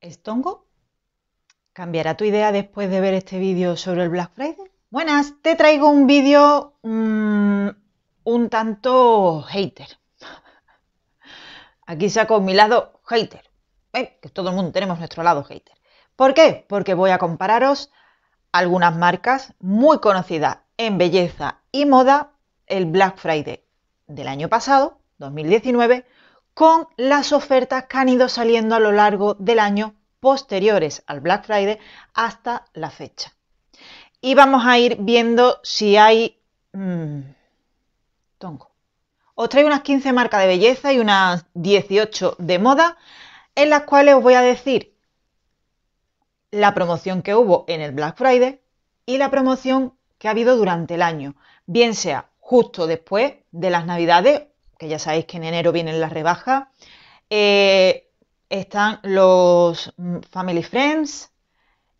¿Estongo? ¿Cambiará tu idea después de ver este vídeo sobre el Black Friday? Buenas, te traigo un vídeo mm, un tanto hater. Aquí saco mi lado hater. Eh, que todo el mundo tenemos nuestro lado hater. ¿Por qué? Porque voy a compararos algunas marcas muy conocidas en belleza y moda el Black Friday del año pasado, 2019, con las ofertas que han ido saliendo a lo largo del año posteriores al Black Friday hasta la fecha. Y vamos a ir viendo si hay... Mm, os traigo unas 15 marcas de belleza y unas 18 de moda, en las cuales os voy a decir la promoción que hubo en el Black Friday y la promoción que ha habido durante el año, bien sea justo después de las Navidades que ya sabéis que en enero vienen las rebajas. Eh, están los mm, Family Friends,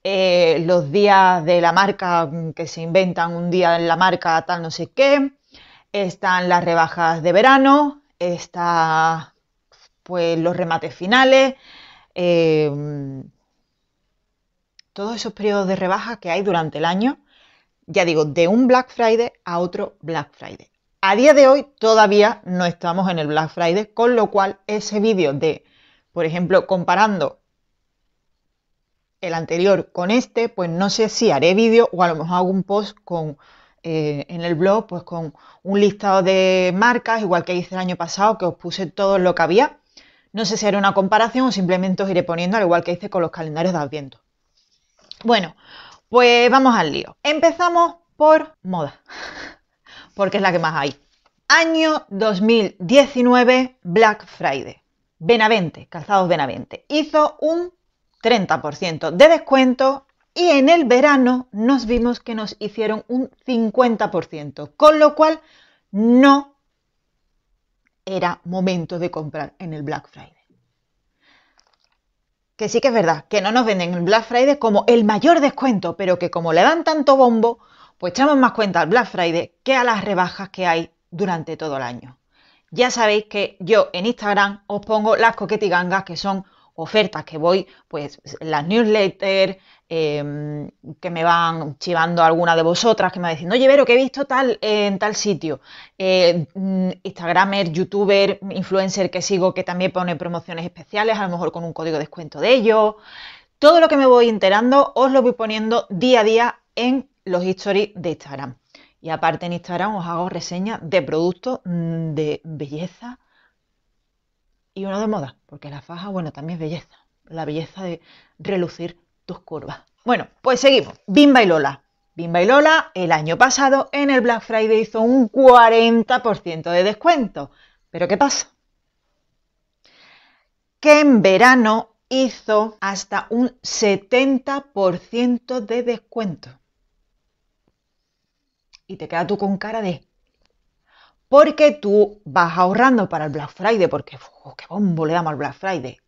eh, los días de la marca mm, que se inventan, un día en la marca tal no sé qué. Están las rebajas de verano, está pues los remates finales, eh, todos esos periodos de rebaja que hay durante el año, ya digo, de un Black Friday a otro Black Friday. A día de hoy todavía no estamos en el Black Friday, con lo cual ese vídeo de, por ejemplo, comparando el anterior con este, pues no sé si haré vídeo o a lo mejor hago un post con, eh, en el blog, pues con un listado de marcas, igual que hice el año pasado, que os puse todo lo que había. No sé si haré una comparación o simplemente os iré poniendo, al igual que hice con los calendarios de Adviento. Bueno, pues vamos al lío. Empezamos por moda. porque es la que más hay. Año 2019, Black Friday. Benavente, Calzados Benavente, hizo un 30% de descuento y en el verano nos vimos que nos hicieron un 50%, con lo cual no era momento de comprar en el Black Friday. Que sí que es verdad, que no nos venden el Black Friday como el mayor descuento, pero que como le dan tanto bombo, pues echamos más cuenta al Black Friday que a las rebajas que hay durante todo el año. Ya sabéis que yo en Instagram os pongo las coquetigangas que son ofertas que voy, pues las newsletters, em, que me van chivando alguna de vosotras, que me va diciendo, oye, pero que he visto tal en tal sitio. Eh, mm, Instagramer, youtuber, influencer que sigo que también pone promociones especiales, a lo mejor con un código de descuento de ellos. Todo lo que me voy enterando os lo voy poniendo día a día en los historias de Instagram. Y aparte en Instagram os hago reseñas de productos mm, de belleza y uno de moda, porque la faja, bueno, también es belleza. La belleza de relucir tus curvas. Bueno, pues seguimos. Bimba y Lola. Bimba y Lola el año pasado en el Black Friday hizo un 40% de descuento. Pero ¿qué pasa? Que en verano hizo hasta un 70% de descuento y te queda tú con cara de... Porque tú vas ahorrando para el Black Friday, porque qué bombo le damos al Black Friday.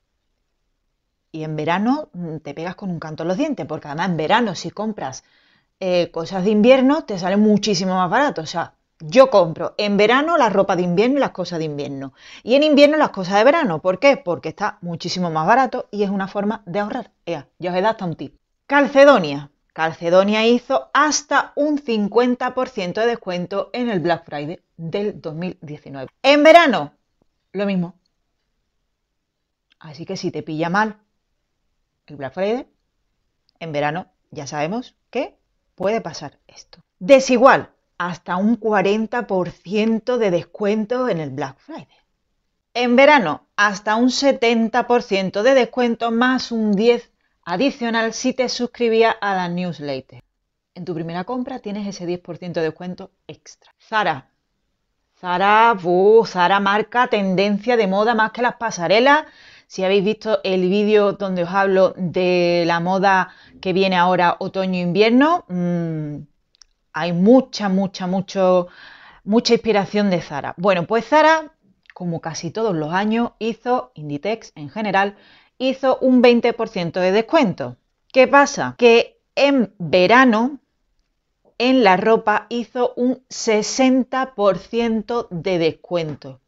Y en verano mm, te pegas con un canto los dientes, porque además en verano si compras eh, cosas de invierno te sale muchísimo más barato. O sea, yo compro en verano la ropa de invierno y las cosas de invierno. Y en invierno las cosas de verano. ¿Por qué? Porque está muchísimo más barato y es una forma de ahorrar. ya os he dado hasta un tip. Calcedonia. Calcedonia hizo hasta un 50% de descuento en el Black Friday del 2019. En verano, lo mismo. Así que si te pilla mal el Black Friday, en verano ya sabemos que puede pasar esto. Desigual, hasta un 40% de descuento en el Black Friday. En verano, hasta un 70% de descuento más un 10% adicional si te suscribías a la newsletter. En tu primera compra tienes ese 10% de descuento extra. Zara. Zara, Zara marca tendencia de moda más que las pasarelas. Si habéis visto el vídeo donde os hablo de la moda que viene ahora otoño-invierno, mm, hay mucha, mucha, mucho, mucha inspiración de Zara. Bueno, pues Zara, como casi todos los años, hizo Inditex en general hizo un 20% de descuento. ¿Qué pasa? Que en verano en la ropa hizo un 60% de descuento.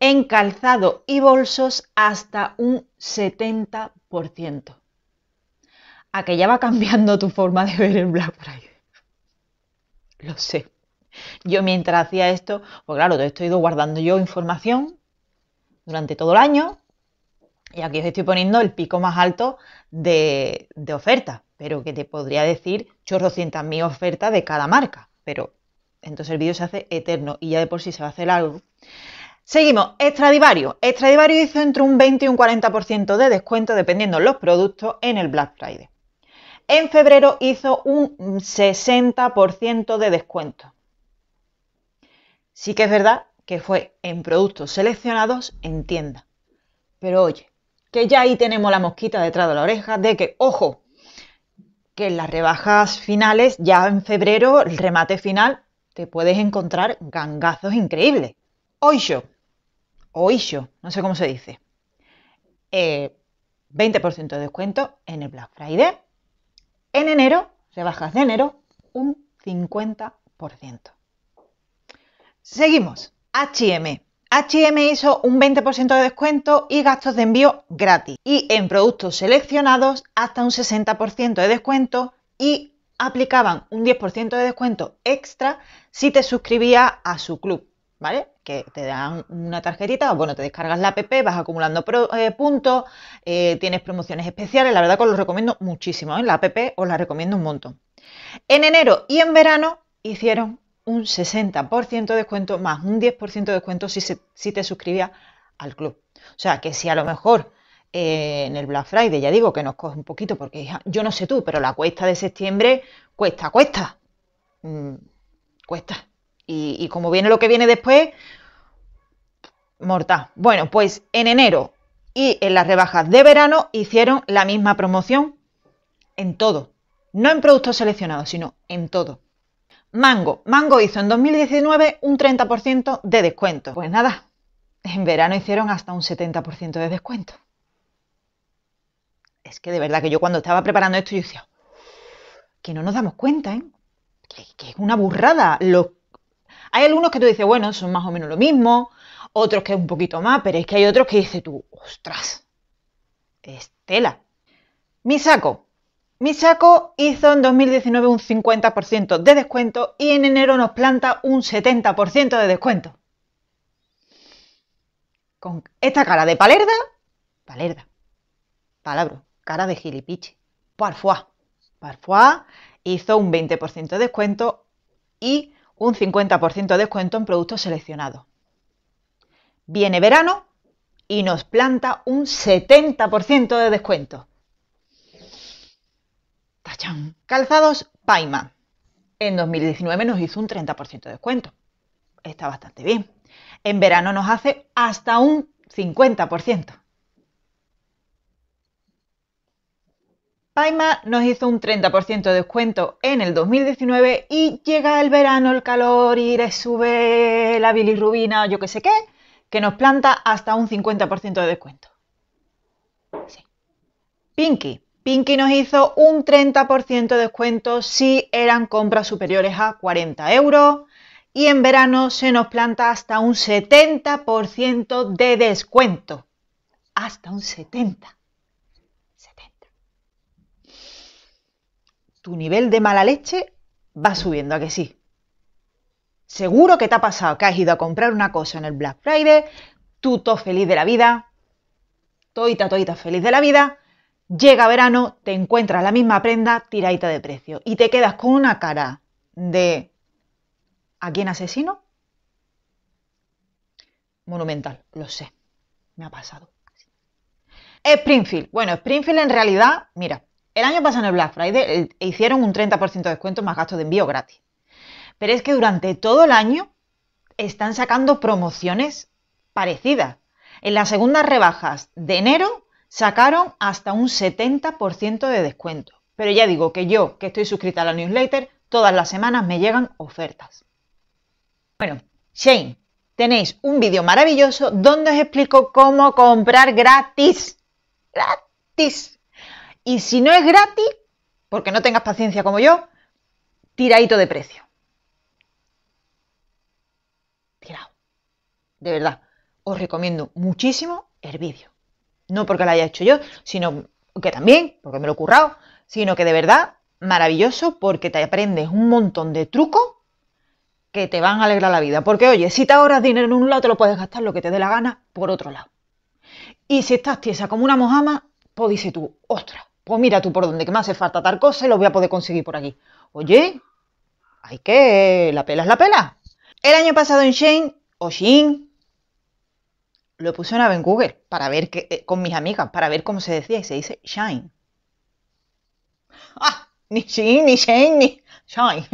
En calzado y bolsos hasta un 70%. A que ya va cambiando tu forma de ver el Black Friday. Lo sé. Yo mientras hacía esto, pues claro, te estoy guardando yo información durante todo el año y aquí os estoy poniendo el pico más alto de, ofertas. oferta, pero que te podría decir 800.000 mil ofertas de cada marca. Pero entonces el vídeo se hace eterno y ya de por sí se va a hacer algo. Seguimos, Extradivario. Extradivario hizo entre un 20 y un 40% de descuento dependiendo los productos en el Black Friday. En febrero hizo un 60% de descuento. Sí que es verdad que fue en productos seleccionados en tienda. Pero oye, que ya ahí tenemos la mosquita detrás de la oreja, de que, ojo, que en las rebajas finales, ya en febrero, el remate final, te puedes encontrar gangazos increíbles. Oisho, oisho, no sé cómo se dice. 20% eh, de descuento en el Black Friday. En enero, rebajas de enero, un 50%. Seguimos. HM, HM hizo un 20% de descuento y gastos de envío gratis. Y en productos seleccionados hasta un 60% de descuento y aplicaban un 10% de descuento extra si te suscribías a su club, ¿vale? Que te dan una tarjetita, o bueno, te descargas la app, vas acumulando eh, puntos, eh, tienes promociones especiales, la verdad que os lo recomiendo muchísimo, ¿eh? la app os la recomiendo un montón. En enero y en verano hicieron un 60% de descuento más un 10% de descuento si, te suscribías al club. O sea, que si a lo mejor eh, en el Black Friday, ya digo que nos coge un poquito, porque yo no sé tú, pero la cuesta de septiembre cuesta, cuesta. Mm, cuesta. Y, y, como viene lo que viene después, mortal. Bueno, pues en enero y en las rebajas de verano hicieron la misma promoción en todo. No en productos seleccionados, sino en todo. Mango. Mango hizo en 2019 un 30% de descuento. Pues nada, en verano hicieron hasta un 70% de descuento. Es que de verdad que yo cuando estaba preparando esto yo decía, que no nos damos cuenta, ¿eh? Que, es una burrada. Hay algunos que tú dices, bueno, son más o menos lo mismo, otros que es un poquito más, pero es que hay otros que dices tú, ostras, Estela. Mi saco, saco hizo en 2019 un 50% de descuento y en enero nos planta un 70% de descuento. Con esta cara de palerda, palerda, palabra, cara de gilipiche, parfois, parfois hizo un 20% de descuento y un 50% de descuento en productos seleccionados. Viene verano y nos planta un 70% de descuento. Calzados Paima. En 2019 nos hizo un 30% de descuento. Está bastante bien. En verano nos hace hasta un 50%. Paima nos hizo un 30% de descuento en el 2019 y llega el verano, el calor y le sube la bilirrubina o yo que sé qué, que nos planta hasta un 50% de descuento. Sí. Pinky Pinky nos hizo un 30% de descuento si eran compras superiores a 40 euros y en verano se nos planta hasta un 70% de descuento. Hasta un 70. 70. Tu nivel de mala leche va subiendo, ¿a que sí? Seguro que te ha pasado que has ido a comprar una cosa en el Black Friday, tú todo feliz de la vida, toita, toita feliz de la vida, Llega verano, te encuentras la misma prenda tiradita de precio y te quedas con una cara de ¿a quién asesino? Monumental, lo sé, me ha pasado. Springfield, bueno, Springfield en realidad, mira, el año pasado en el Black Friday eh, hicieron un 30% de descuento más gastos de envío gratis. Pero es que durante todo el año están sacando promociones parecidas. En las segundas rebajas de enero sacaron hasta un 70% de descuento. Pero ya digo que yo, que estoy suscrita a la newsletter, todas las semanas me llegan ofertas. Bueno, Shane, tenéis un vídeo maravilloso donde os explico cómo comprar gratis. Gratis. Y si no es gratis, porque no tengas paciencia como yo, tiradito de precio. Tirado. De verdad, os recomiendo muchísimo el vídeo. No porque la haya hecho yo, sino que también, porque me lo he currado, sino que de verdad, maravilloso, porque te aprendes un montón de trucos que te van a alegrar la vida. Porque, oye, si te ahorras dinero en un lado, te lo puedes gastar lo que te dé la gana por otro lado. Y si estás tiesa como una mojama, pues dices tú, ostras, pues mira tú por donde que me hace falta tal cosa y lo voy a poder conseguir por aquí. Oye, hay que, la pela es la pela. El año pasado en Shane, o Shein, lo puse una vez en Google para ver que, eh, con mis amigas, para ver cómo se decía y se dice shine. Ah, ni shine, ni shine, ni shine.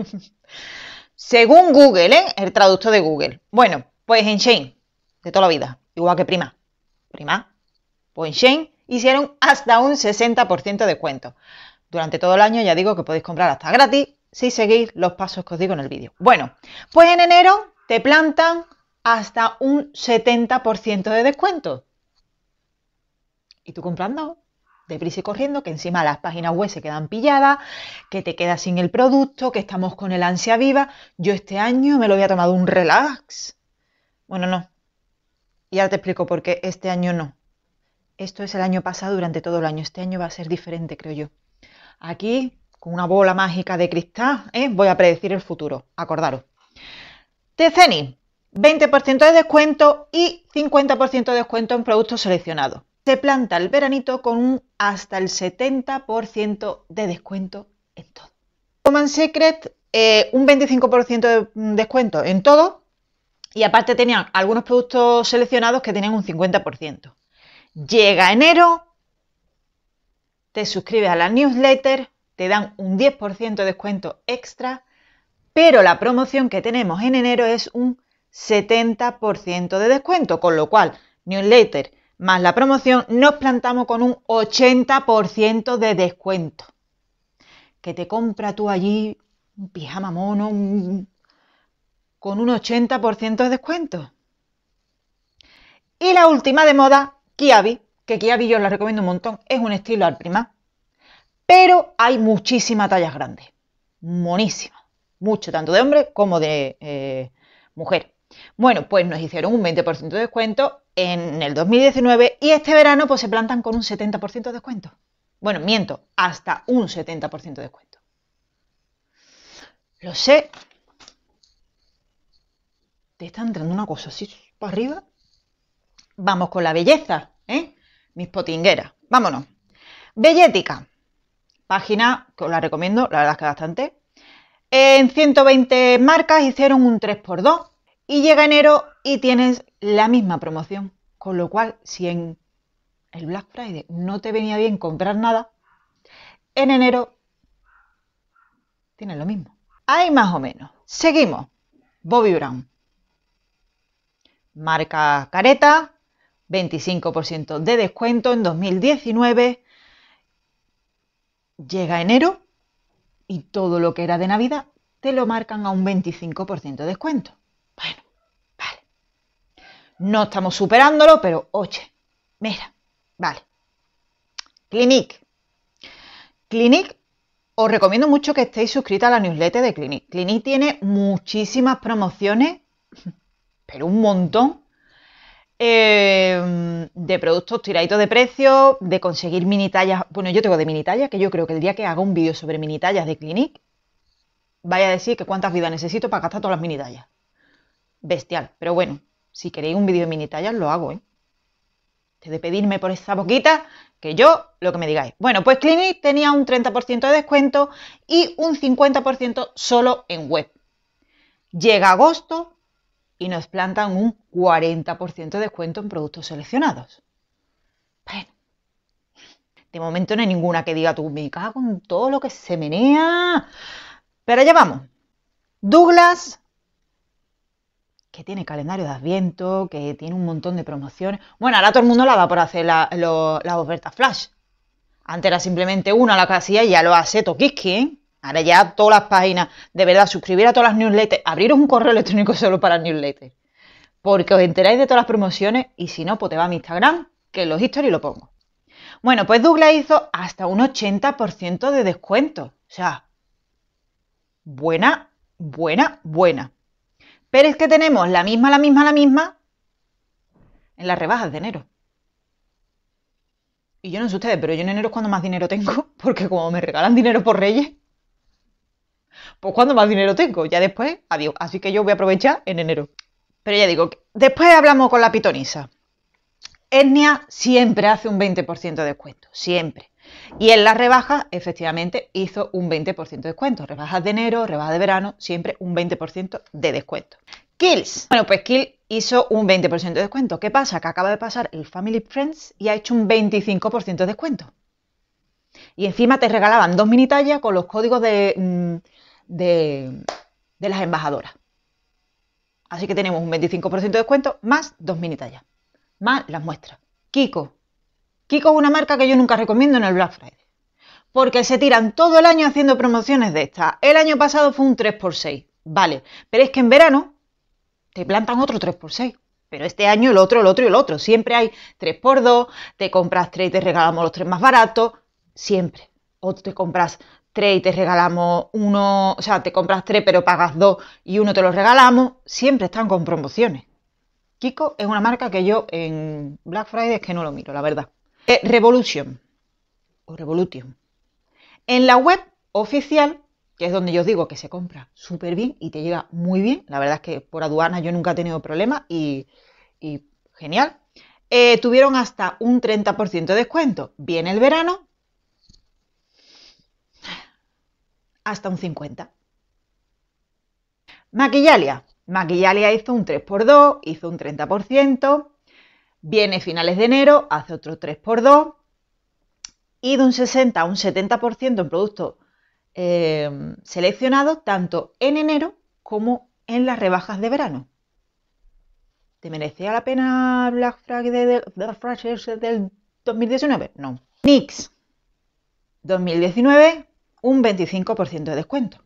Según Google, ¿eh? el traductor de Google. Bueno, pues en Shane. de toda la vida, igual que prima. Prima. Pues en Shane hicieron hasta un 60% de cuento. Durante todo el año ya digo que podéis comprar hasta gratis si seguís los pasos que os digo en el vídeo. Bueno, pues en enero te plantan hasta un 70% de descuento. Y tú comprando, deprisa y corriendo, que encima las páginas web se quedan pilladas, que te quedas sin el producto, que estamos con el ansia viva. Yo este año me lo había tomado un relax. Bueno, no. Y ahora te explico por qué este año no. Esto es el año pasado durante todo el año. Este año va a ser diferente, creo yo. Aquí, con una bola mágica de cristal, ¿eh? voy a predecir el futuro. Acordaros. Teceni, 20% de descuento y 50% de descuento en productos seleccionados. Se planta el veranito con un hasta el 70% de descuento en todo. Command Secret, eh, un 25% de mm, descuento en todo. Y aparte tenían algunos productos seleccionados que tenían un 50%. Llega enero, te suscribes a la newsletter, te dan un 10% de descuento extra, pero la promoción que tenemos en enero es un 70% de descuento, con lo cual newsletter más la promoción nos plantamos con un 80% de descuento. Que te compra tú allí un pijama mono con un 80% de descuento. Y la última de moda, Kiabi, que Kiabi yo la recomiendo un montón, es un estilo al prima, pero hay muchísimas tallas grandes, monísimas, mucho tanto de hombre como de eh, mujer. Bueno, pues nos hicieron un 20% de descuento en el 2019 y este verano pues se plantan con un 70% de descuento. Bueno, miento, hasta un 70% de descuento. Lo sé. Te está entrando una cosa así para arriba. Vamos con la belleza, ¿eh? Mis potingueras. Vámonos. Bellética. Página que os la recomiendo, la verdad es que bastante. En 120 marcas hicieron un 3x2 y llega enero y tienes la misma promoción. Con lo cual, si en el Black Friday no te venía bien comprar nada, en enero tienes lo mismo. Ahí más o menos. Seguimos. Bobby Brown. Marca careta, 25% de descuento en 2019. Llega enero y todo lo que era de Navidad te lo marcan a un 25% de descuento. No estamos superándolo, pero oye, mira, vale. Clinique. Clinique, os recomiendo mucho que estéis suscrita a la newsletter de Clinique. Clinique tiene muchísimas promociones, pero un montón, eh, de productos tiraditos de precio, de conseguir mini tallas. Bueno, yo tengo de mini tallas, que yo creo que el día que haga un vídeo sobre mini tallas de Clinique, vaya a decir que cuántas vidas necesito para gastar todas las mini tallas. Bestial, pero bueno, si queréis un vídeo de mini tallas, lo hago, ¿eh? de pedirme por esta boquita, que yo lo que me digáis. Bueno, pues Clinic tenía un 30% de descuento y un 50% solo en web. Llega agosto y nos plantan un 40% de descuento en productos seleccionados. Bueno, de momento no hay ninguna que diga tú, me cago en todo lo que se menea. Pero allá vamos. Douglas que tiene calendario de adviento, que tiene un montón de promociones. Bueno, ahora todo el mundo la va por hacer la, oferta las ofertas flash. Antes era simplemente una la la casilla y ya lo hace Tokiski, ¿eh? Ahora ya todas las páginas, de verdad, suscribir a todas las newsletters, abriros un correo electrónico solo para newsletters. Porque os enteráis de todas las promociones y si no, pues te va a mi Instagram, que en los y lo pongo. Bueno, pues Douglas hizo hasta un 80% de descuento. O sea, buena, buena, buena. Pero es que tenemos la misma, la misma, la misma en las rebajas de enero. Y yo no sé ustedes, pero yo en enero es cuando más dinero tengo, porque como me regalan dinero por Reyes, pues cuando más dinero tengo, ya después, adiós. Así que yo voy a aprovechar en enero. Pero ya digo, después hablamos con la pitonisa. Etnia siempre hace un 20% de descuento, siempre. Y en las rebajas, efectivamente, hizo un 20% de descuento. Rebajas de enero, rebajas de verano, siempre un 20% de descuento. Kills. Bueno, pues Kills hizo un 20% de descuento. ¿Qué pasa? Que acaba de pasar el Family Friends y ha hecho un 25% de descuento. Y encima te regalaban dos mini tallas con los códigos de, mm, de, de las embajadoras. Así que tenemos un 25% de descuento más dos mini tallas, más las muestras. Kiko, Kiko es una marca que yo nunca recomiendo en el Black Friday. Porque se tiran todo el año haciendo promociones de estas. El año pasado fue un 3x6, vale. Pero es que en verano te plantan otro 3x6. Pero este año el otro, el otro y el otro. Siempre hay 3x2, te compras 3 y te regalamos los 3 más baratos. Siempre. O te compras 3 y te regalamos uno, o sea, te compras 3 pero pagas 2 y uno te lo regalamos. Siempre están con promociones. Kiko es una marca que yo en Black Friday es que no lo miro, la verdad. Eh, revolution o Revolution. En la web oficial, que es donde yo digo que se compra súper bien y te llega muy bien, la verdad es que por aduana yo nunca he tenido problemas y, genial, eh, tuvieron hasta un 30% de descuento. Viene el verano, hasta un 50%. Maquillalia. Maquillalia hizo un 3x2, hizo un 30%. Viene finales de enero, hace otro 3x2 y de un 60 a un 70% en productos eh, seleccionados, tanto en enero como en las rebajas de verano. ¿Te merecía la pena Black Friday del, del 2019? No. NYX 2019, un 25% de descuento.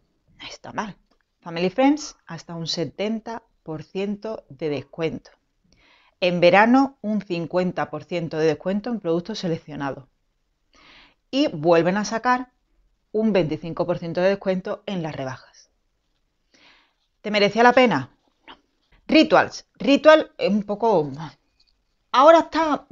está mal. Family Friends, hasta un 70% de descuento. En verano, un 50% de descuento en productos seleccionados. Y vuelven a sacar un 25% de descuento en las rebajas. ¿Te merecía la pena? No. Rituals. Ritual es un poco. Ahora está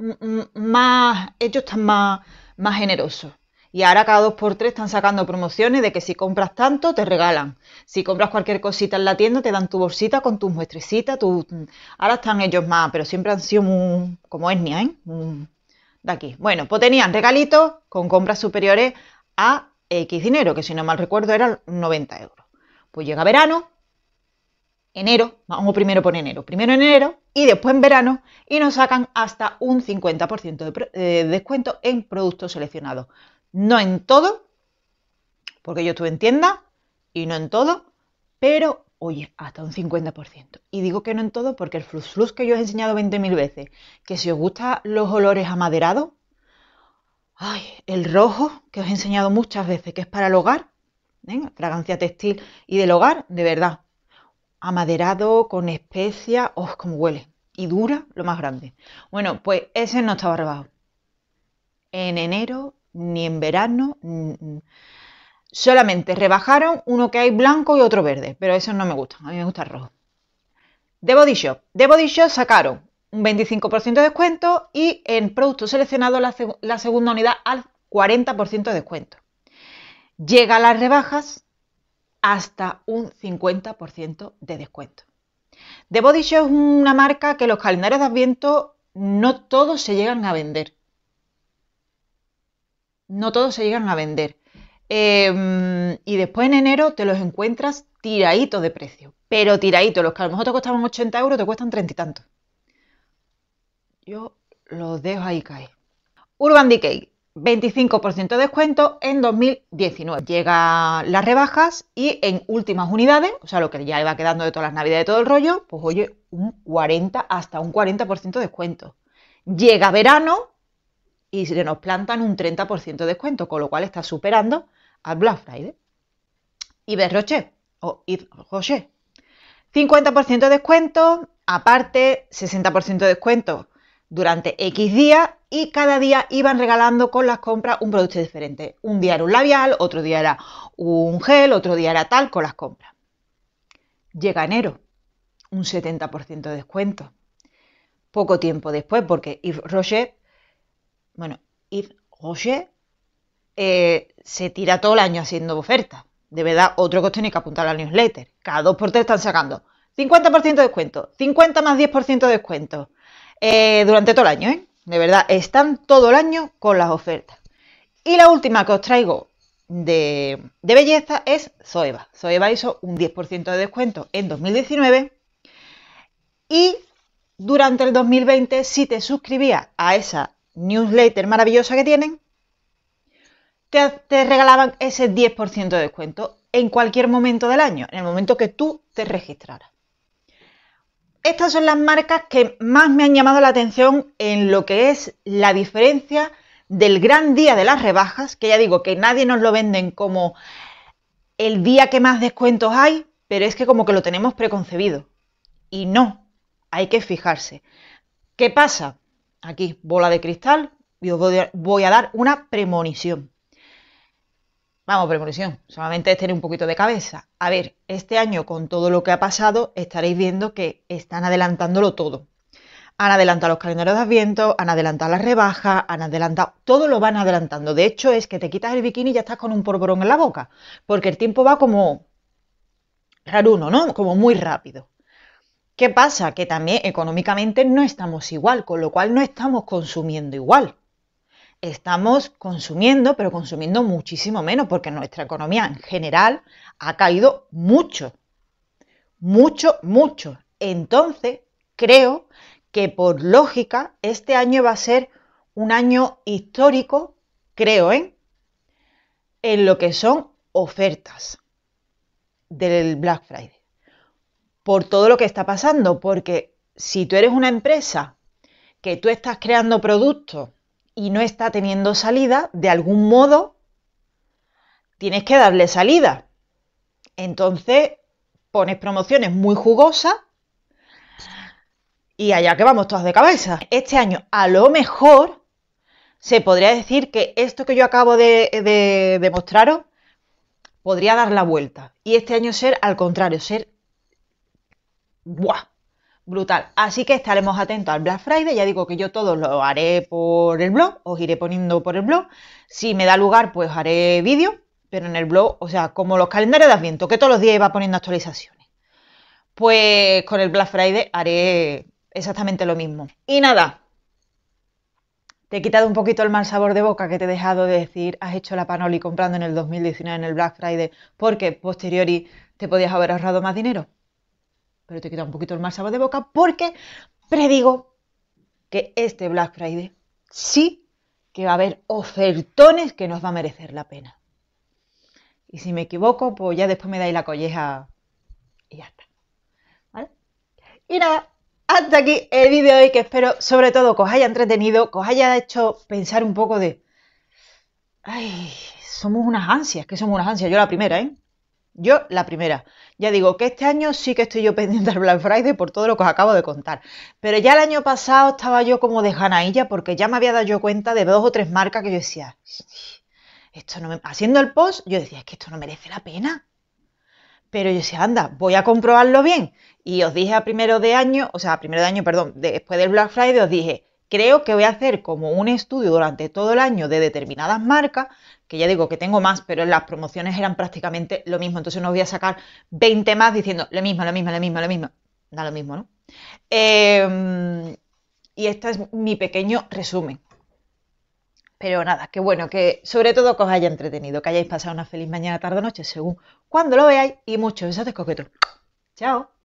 más. Ellos están más, más generosos. Y ahora cada dos por tres están sacando promociones de que si compras tanto te regalan. Si compras cualquier cosita en la tienda te dan tu bolsita con tus muestrecitas. Tu... Ahora están ellos más, pero siempre han sido como etnia, ¿eh? de aquí. Bueno, pues tenían regalitos con compras superiores a X dinero, que si no mal recuerdo eran 90 euros. Pues llega verano, enero, vamos primero por enero, primero enero y después en verano y nos sacan hasta un 50% de, eh, descuento en productos seleccionados. No en todo, porque yo estuve en tienda y no en todo, pero oye, hasta un 50%. Y digo que no en todo porque el flux flux que yo os he enseñado 20.000 veces, que si os gustan los olores amaderados, ay, el rojo que os he enseñado muchas veces, que es para el hogar, fragancia textil y del hogar, de verdad, amaderado con especia, os como huele, y dura lo más grande. Bueno, pues ese no estaba rebajado. En enero ni en verano. Solamente rebajaron uno que hay blanco y otro verde, pero eso no me gusta, a mí me gusta el rojo. The Body Shop. The Body Shop sacaron un 25% de descuento y en productos seleccionados la, segunda unidad al 40% de descuento. Llega a las rebajas hasta un 50% de descuento. The Body Shop es una marca que los calendarios de Adviento no todos se llegan a vender no todos se llegan a vender. Em, y después en enero te los encuentras tiraditos de precio, pero tiraditos, los que a lo mejor te costaban 80 euros te cuestan 30 y tantos. Yo los dejo ahí caer. Urban Decay, 25% de descuento en 2019. Llega las rebajas y en últimas unidades, o sea, lo que ya iba quedando de todas las navidades y todo el rollo, pues oye, un 40 hasta un 40% de descuento. Llega verano y se nos plantan un 30% de descuento, con lo cual está superando al Black Friday. Y Rocher o Yves Rocher. 50% de descuento, aparte 60% de descuento durante X días y cada día iban regalando con las compras un producto diferente. Un día era un labial, otro día era un gel, otro día era tal con las compras. Llega enero, un 70% de descuento. Poco tiempo después, porque Yves Rocher bueno, Yves Rocher eh, se tira todo el año haciendo ofertas. De verdad, otro que os tiene que apuntar a la newsletter. Cada dos por tres están sacando 50% de descuento, 50 más 10% de descuento. Eh, durante todo el año, ¿eh? De verdad, están todo el año con las ofertas. Y la última que os traigo de, belleza es Zoeva. Zoeva hizo un 10% de descuento en 2019 y durante el 2020, si te suscribías a esa newsletter maravillosa que tienen, te, te regalaban ese 10% de descuento en cualquier momento del año, en el momento que tú te registraras. Estas son las marcas que más me han llamado la atención en lo que es la diferencia del gran día de las rebajas, que ya digo que nadie nos lo venden como el día que más descuentos hay, pero es que como que lo tenemos preconcebido. Y no, hay que fijarse. ¿Qué pasa? aquí, bola de cristal, y os voy a, dar una premonición. Vamos, premonición, solamente es tener un poquito de cabeza. A ver, este año con todo lo que ha pasado, estaréis viendo que están adelantándolo todo. Han adelantado los calendarios de Adviento, han adelantado las rebajas, han adelantado. Todo lo van adelantando. De hecho, es que te quitas el bikini y ya estás con un porborón en la boca. Porque el tiempo va como. raruno, ¿no? Como muy rápido. ¿Qué pasa? Que también económicamente no estamos igual, con lo cual no estamos consumiendo igual. Estamos consumiendo, pero consumiendo muchísimo menos, porque nuestra economía en general ha caído mucho, mucho, mucho. Entonces, creo que por lógica, este año va a ser un año histórico, creo, ¿eh? en lo que son ofertas del Black Friday por todo lo que está pasando, porque si tú eres una empresa que tú estás creando productos y no está teniendo salida, de algún modo tienes que darle salida. Entonces pones promociones muy jugosas y allá que vamos todas de cabeza. Este año a lo mejor se podría decir que esto que yo acabo de, de mostraros podría dar la vuelta y este año ser al contrario, ser ¡buah! Brutal. Así que estaremos atentos al Black Friday. Ya digo que yo todo lo haré por el blog, os iré poniendo por el blog. Si me da lugar, pues haré vídeo, pero en el blog, o sea, como los calendarios de Adviento, que todos los días iba poniendo actualizaciones. Pues con el Black Friday haré exactamente lo mismo. Y nada, te he quitado un poquito el mal sabor de boca que te he dejado de decir, has hecho la panoli comprando en el 2019 en el Black Friday, porque posteriori te podías haber ahorrado más dinero pero te queda un poquito el mal sabor de boca porque predigo que este Black Friday sí que va a haber ofertones que nos va a merecer la pena. Y si me equivoco, pues ya después me dais la colleja y ya está. ¿Vale? Y nada, hasta aquí el vídeo de hoy que espero sobre todo que os haya entretenido, que os haya hecho pensar un poco de... Ay, somos unas ansias, que somos unas ansias, yo la primera, ¿eh? Yo, la primera. Ya digo que este año sí que estoy yo pendiente al Black Friday por todo lo que os acabo de contar. Pero ya el año pasado estaba yo como de janailla porque ya me había dado yo cuenta de dos o tres marcas que yo decía, esto no me... haciendo el post, yo decía, es que esto no merece la pena. Pero yo decía, anda, voy a comprobarlo bien. Y os dije a primero de año, o sea, a primero de año, perdón, después del Black Friday os dije, creo que voy a hacer como un estudio durante todo el año de determinadas marcas, que ya digo que tengo más, pero las promociones eran prácticamente lo mismo, entonces no voy a sacar 20 más diciendo lo mismo, lo mismo, lo mismo, lo mismo. Da lo mismo, ¿no? Em, y este es mi pequeño resumen. Pero nada, que bueno, que sobre todo os haya entretenido, que hayáis pasado una feliz mañana, tarde o noche, según cuando lo veáis, y muchos besos de coqueto. Chao.